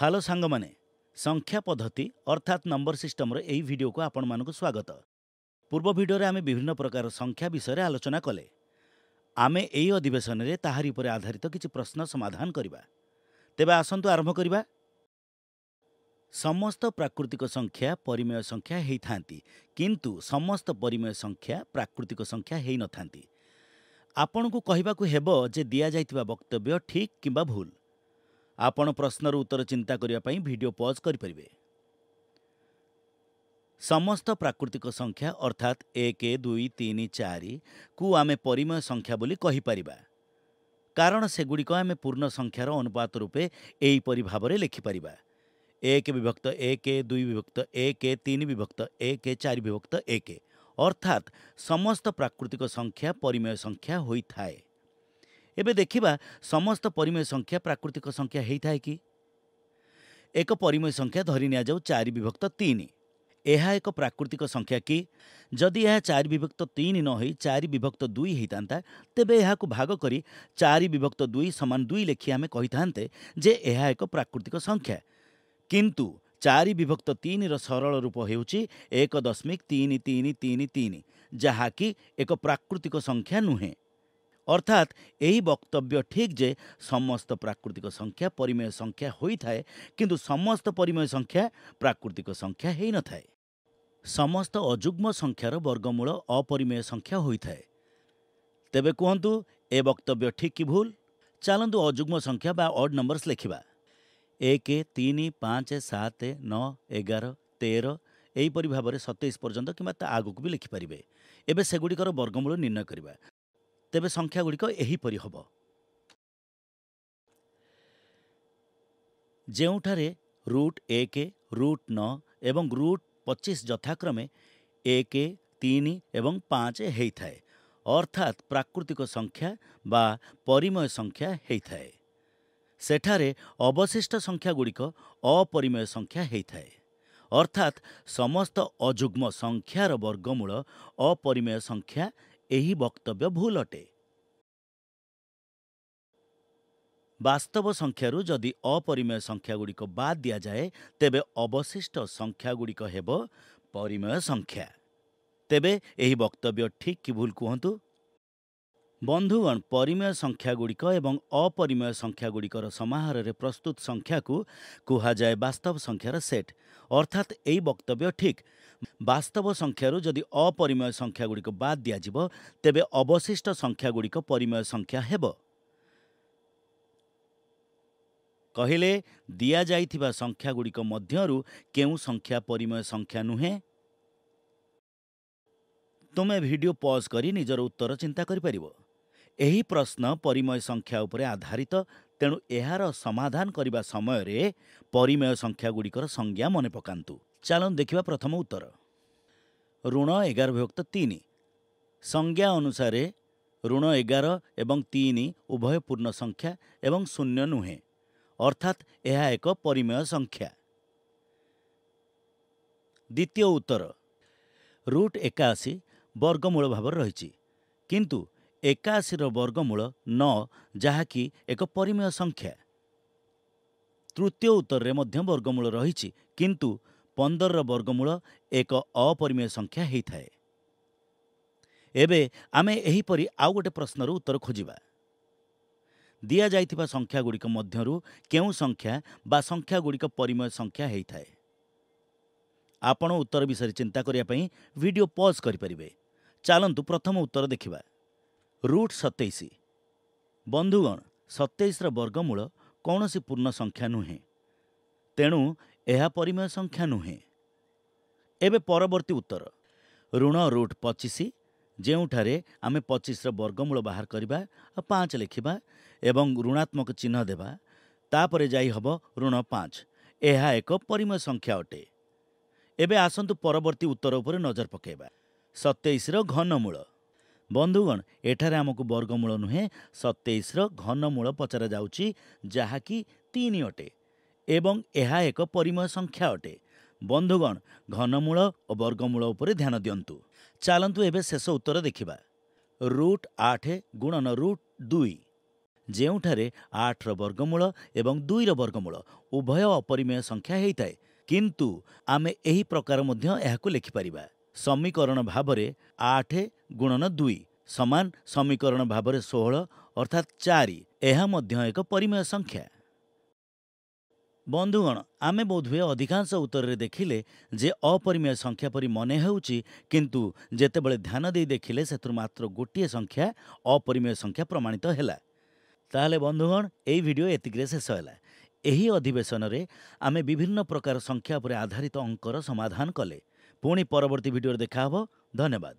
hello साङ्ग्या संख्या पद्धति अर्थात नम्बर सिस्टम र यो भिडियो स्वागत पूर्व भिडियो आमे विभिन्न प्रकार संख्या विषयमा आलोचना कले आम अधिवेशन ताहरी तिप आधारित प्रश्न समाधान आरंभ आरम्भ समस्त प्राकृतिक संख्या परिमेय संख्या किंतु समस्त परिमेय संख्या प्राकृतिक संख्या आपणको कि दिइ वक्तव्य ठीक कम्बा भूल ଆପଣ ପ୍ରଶ୍ନର ଉତ୍ତର ଚିନ୍ତା କରିବା ପାଇଁ ଭିଡ଼ିଓ ପଜ୍ କରିପାରିବେ ସମସ୍ତ ପ୍ରାକୃତିକ ସଂଖ୍ୟା ଅର୍ଥାତ୍ ଏକ ଦୁଇ ତିନି ଚାରିକୁ ଆମେ ପରିମେୟ ସଂଖ୍ୟା ବୋଲି କହିପାରିବା କାରଣ ସେଗୁଡ଼ିକ ଆମେ ପୂର୍ଣ୍ଣ ସଂଖ୍ୟାର ଅନୁପାତ ରୂପେ ଏହିପରି ଭାବରେ ଲେଖିପାରିବା ଏକ ବିଭକ୍ତ ଏକ ଦୁଇ ବିଭକ୍ତ ଏକ ତିନି ବିଭକ୍ତ ଏକ ଚାରି ବିଭକ୍ତ ଏକ ଅର୍ଥାତ୍ ସମସ୍ତ ପ୍ରାକୃତିକ ସଂଖ୍ୟା ପରିମେୟ ସଂଖ୍ୟା ହୋଇଥାଏ ଏବେ ଦେଖିବା ସମସ୍ତ ପରିମେୟ ସଂଖ୍ୟା ପ୍ରାକୃତିକ ସଂଖ୍ୟା ହେଇଥାଏ କି ଏକ ପରିମେୟ ସଂଖ୍ୟା ଧରି ନିଆଯାଉ ଚାରି ବିଭକ୍ତ ତିନି ଏହା ଏକ ପ୍ରାକୃତିକ ସଂଖ୍ୟା କି ଯଦି ଏହା ଚାରି ବିଭକ୍ତ ତିନି ନ ହୋଇ ଚାରି ବିଭକ୍ତ ଦୁଇ ହୋଇଥାନ୍ତା ତେବେ ଏହାକୁ ଭାଗ କରି ଚାରି ବିଭକ୍ତ ଦୁଇ ସମାନ ଦୁଇ ଲେଖି ଆମେ କହିଥାନ୍ତେ ଯେ ଏହା ଏକ ପ୍ରାକୃତିକ ସଂଖ୍ୟା କିନ୍ତୁ ଚାରି ବିଭକ୍ତ ତିନିର ସରଳ ରୂପ ହେଉଛି ଏକ ଦଶମିକ ତିନି ତିନି ତିନି ତିନି ଯାହାକି ଏକ ପ୍ରାକୃତିକ ସଂଖ୍ୟା ନୁହେଁ ଅର୍ଥାତ୍ ଏହି ବକ୍ତବ୍ୟ ଠିକ୍ ଯେ ସମସ୍ତ ପ୍ରାକୃତିକ ସଂଖ୍ୟା ପରିମେୟ ସଂଖ୍ୟା ହୋଇଥାଏ କିନ୍ତୁ ସମସ୍ତ ପରିମେୟ ସଂଖ୍ୟା ପ୍ରାକୃତିକ ସଂଖ୍ୟା ହୋଇନଥାଏ ସମସ୍ତ ଅଯୁଗ୍ମ ସଂଖ୍ୟାର ବର୍ଗମୂଳ ଅପରିମେୟ ସଂଖ୍ୟା ହୋଇଥାଏ ତେବେ କୁହନ୍ତୁ ଏ ବକ୍ତବ୍ୟ ଠିକ୍ କି ଭୁଲ ଚାଲନ୍ତୁ ଅଯୁଗ୍ମ ସଂଖ୍ୟା ବା ଅଡ଼ ନମ୍ବର୍ସ ଲେଖିବା ଏକ ତିନି ପାଞ୍ଚ ସାତ ନଅ ଏଗାର ତେର ଏହିପରି ଭାବରେ ସତେଇଶ ପର୍ଯ୍ୟନ୍ତ କିମ୍ବା ତା ଆଗକୁ ବି ଲେଖିପାରିବେ ଏବେ ସେଗୁଡ଼ିକର ବର୍ଗମୂଳ ନିର୍ଣ୍ଣୟ କରିବା ତେବେ ସଂଖ୍ୟାଗୁଡ଼ିକ ଏହିପରି ହେବ ଯେଉଁଠାରେ ରୁଟ୍ ଏକ ରୁଟ୍ ନଅ ଏବଂ ରୁଟ୍ ପଚିଶ ଯଥାକ୍ରମେ ଏକ ତିନି ଏବଂ ପାଞ୍ଚ ହୋଇଥାଏ ଅର୍ଥାତ୍ ପ୍ରାକୃତିକ ସଂଖ୍ୟା ବା ପରିମୟ ସଂଖ୍ୟା ହୋଇଥାଏ ସେଠାରେ ଅବଶିଷ୍ଟ ସଂଖ୍ୟା ଗୁଡ଼ିକ ଅପରିମୟ ସଂଖ୍ୟା ହୋଇଥାଏ ଅର୍ଥାତ୍ ସମସ୍ତ ଅଯୁଗ୍ମ ସଂଖ୍ୟାର ବର୍ଗମୂଳ ଅପରିମେୟ ସଂଖ୍ୟା ଏହି ବକ୍ତବ୍ୟ ଭୁଲ ଅଟେ ବାସ୍ତବ ସଂଖ୍ୟାରୁ ଯଦି ଅପରିମେୟ ସଂଖ୍ୟାଗୁଡ଼ିକ ବାଦ୍ ଦିଆଯାଏ ତେବେ ଅବଶିଷ୍ଟ ସଂଖ୍ୟାଗୁଡ଼ିକ ହେବ ପରିମେୟ ସଂଖ୍ୟା ତେବେ ଏହି ବକ୍ତବ୍ୟ ଠିକ୍ କି ଭୁଲ କୁହନ୍ତୁ ବନ୍ଧୁଗଣ ପରିମେୟ ସଂଖ୍ୟାଗୁଡ଼ିକ ଏବଂ ଅପରିମେୟ ସଂଖ୍ୟାଗୁଡ଼ିକର ସମାହାରରେ ପ୍ରସ୍ତୁତ ସଂଖ୍ୟାକୁ କୁହାଯାଏ ବାସ୍ତବ ସଂଖ୍ୟାର ସେଟ୍ ଅର୍ଥାତ୍ ଏହି ବକ୍ତବ୍ୟ ଠିକ୍ ବାସ୍ତବ ସଂଖ୍ୟାରୁ ଯଦି ଅପରିମେୟ ସଂଖ୍ୟାଗୁଡ଼ିକ ବାଦ୍ ଦିଆଯିବ ତେବେ ଅବଶିଷ୍ଟ ସଂଖ୍ୟାଗୁଡ଼ିକ ପରିମେୟ ସଂଖ୍ୟା ହେବ କହିଲେ ଦିଆଯାଇଥିବା ସଂଖ୍ୟାଗୁଡ଼ିକ ମଧ୍ୟରୁ କେଉଁ ସଂଖ୍ୟା ପରିମେୟ ସଂଖ୍ୟା ନୁହେଁ ତୁମେ ଭିଡ଼ିଓ ପଜ୍ କରି ନିଜର ଉତ୍ତର ଚିନ୍ତା କରିପାରିବ ଏହି ପ୍ରଶ୍ନ ପରିମୟ ସଂଖ୍ୟା ଉପରେ ଆଧାରିତ ତେଣୁ ଏହାର ସମାଧାନ କରିବା ସମୟରେ ପରିମୟ ସଂଖ୍ୟାଗୁଡ଼ିକର ସଂଜ୍ଞା ମନେ ପକାନ୍ତୁ ଚାଲନ୍ତୁ ଦେଖିବା ପ୍ରଥମ ଉତ୍ତର ଋଣ ଏଗାର ବିଭକ୍ତ ତିନି ସଂଜ୍ଞା ଅନୁସାରେ ଋଣ ଏଗାର ଏବଂ ତିନି ଉଭୟ ପୂର୍ଣ୍ଣ ସଂଖ୍ୟା ଏବଂ ଶୂନ୍ୟ ନୁହେଁ ଅର୍ଥାତ୍ ଏହା ଏକ ପରିମେୟ ସଂଖ୍ୟା ଦ୍ୱିତୀୟ ଉତ୍ତର ରୁଟ୍ ଏକାଅଶୀ ବର୍ଗମୂଳ ଭାବରେ ରହିଛି କିନ୍ତୁ ଏକାଅଶୀର ବର୍ଗମୂଳ ନଅ ଯାହାକି ଏକ ପରିମେୟ ସଂଖ୍ୟା ତୃତୀୟ ଉତ୍ତରରେ ମଧ୍ୟ ବର୍ଗମୂଳ ରହିଛି କିନ୍ତୁ ପନ୍ଦରର ବର୍ଗମୂଳ ଏକ ଅପରିମେୟ ସଂଖ୍ୟା ହୋଇଥାଏ ଏବେ ଆମେ ଏହିପରି ଆଉ ଗୋଟିଏ ପ୍ରଶ୍ନର ଉତ୍ତର ଖୋଜିବା ଦିଆଯାଇଥିବା ସଂଖ୍ୟାଗୁଡ଼ିକ ମଧ୍ୟରୁ କେଉଁ ସଂଖ୍ୟା ବା ସଂଖ୍ୟାଗୁଡ଼ିକ ପରିମେୟ ସଂଖ୍ୟା ହୋଇଥାଏ ଆପଣ ଉତ୍ତର ବିଷୟରେ ଚିନ୍ତା କରିବା ପାଇଁ ଭିଡ଼ିଓ ପଜ୍ କରିପାରିବେ ଚାଲନ୍ତୁ ପ୍ରଥମ ଉତ୍ତର ଦେଖିବା ରୁଟ୍ ସତେଇଶ ବନ୍ଧୁଗଣ ସତେଇଶର ବର୍ଗମୂଳ କୌଣସି ପୂର୍ଣ୍ଣ ସଂଖ୍ୟା ନୁହେଁ ତେଣୁ ଏହା ପରିମେୟ ସଂଖ୍ୟା ନୁହେଁ ଏବେ ପରବର୍ତ୍ତୀ ଉତ୍ତର ଋଣ ରୁଟ୍ ପଚିଶ ଯେଉଁଠାରେ ଆମେ ପଚିଶର ବର୍ଗମୂଳ ବାହାର କରିବା ଆଉ ପାଞ୍ଚ ଲେଖିବା ଏବଂ ଋଣାତ୍ମକ ଚିହ୍ନ ଦେବା ତାପରେ ଯାଇ ହେବ ଋଣ ପାଞ୍ଚ ଏହା ଏକ ପରିମେୟ ସଂଖ୍ୟା ଅଟେ ଏବେ ଆସନ୍ତୁ ପରବର୍ତ୍ତୀ ଉତ୍ତର ଉପରେ ନଜର ପକାଇବା ସତେଇଶର ଘନମୂଳ ବନ୍ଧୁଗଣ ଏଠାରେ ଆମକୁ ବର୍ଗମୂଳ ନୁହେଁ ସତେଇଶର ଘନମୂଳ ପଚରାଯାଉଛି ଯାହାକି ତିନି ଅଟେ ଏବଂ ଏହା ଏକ ପରିମୟ ସଂଖ୍ୟା ଅଟେ ବନ୍ଧୁଗଣ ଘନମୂଳ ଓ ବର୍ଗମୂଳ ଉପରେ ଧ୍ୟାନ ଦିଅନ୍ତୁ ଚାଲନ୍ତୁ ଏବେ ଶେଷ ଉତ୍ତର ଦେଖିବା ରୁଟ୍ ଆଠ ଗୁଣନ ରୁଟ୍ ଦୁଇ ଯେଉଁଠାରେ ଆଠର ବର୍ଗମୂଳ ଏବଂ ଦୁଇର ବର୍ଗମୂଳ ଉଭୟ ଅପରିମେୟ ସଂଖ୍ୟା ହୋଇଥାଏ କିନ୍ତୁ ଆମେ ଏହି ପ୍ରକାର ମଧ୍ୟ ଏହାକୁ ଲେଖିପାରିବା ସମୀକରଣ ଭାବରେ ଆଠ ଗୁଣନ ଦୁଇ ସମାନ ସମୀକରଣ ଭାବରେ ଷୋହଳ ଅର୍ଥାତ୍ ଚାରି ଏହା ମଧ୍ୟ ଏକ ପରିମେୟ ସଂଖ୍ୟା ବନ୍ଧୁଗଣ ଆମେ ବୋଧହୁଏ ଅଧିକାଂଶ ଉତ୍ତରରେ ଦେଖିଲେ ଯେ ଅପରିମେୟ ସଂଖ୍ୟା ପରି ମନେ ହେଉଛି କିନ୍ତୁ ଯେତେବେଳେ ଧ୍ୟାନ ଦେଇ ଦେଖିଲେ ସେଥିରୁ ମାତ୍ର ଗୋଟିଏ ସଂଖ୍ୟା ଅପରିମେୟ ସଂଖ୍ୟା ପ୍ରମାଣିତ ହେଲା ତାହେଲେ ବନ୍ଧୁଗଣ ଏହି ଭିଡ଼ିଓ ଏତିକିରେ ଶେଷ ହେଲା ଏହି ଅଧିବେଶନରେ ଆମେ ବିଭିନ୍ନ ପ୍ରକାର ସଂଖ୍ୟା ଉପରେ ଆଧାରିତ ଅଙ୍କର ସମାଧାନ କଲେ पो पर्ती भिडियो देखाहे धन्यवाद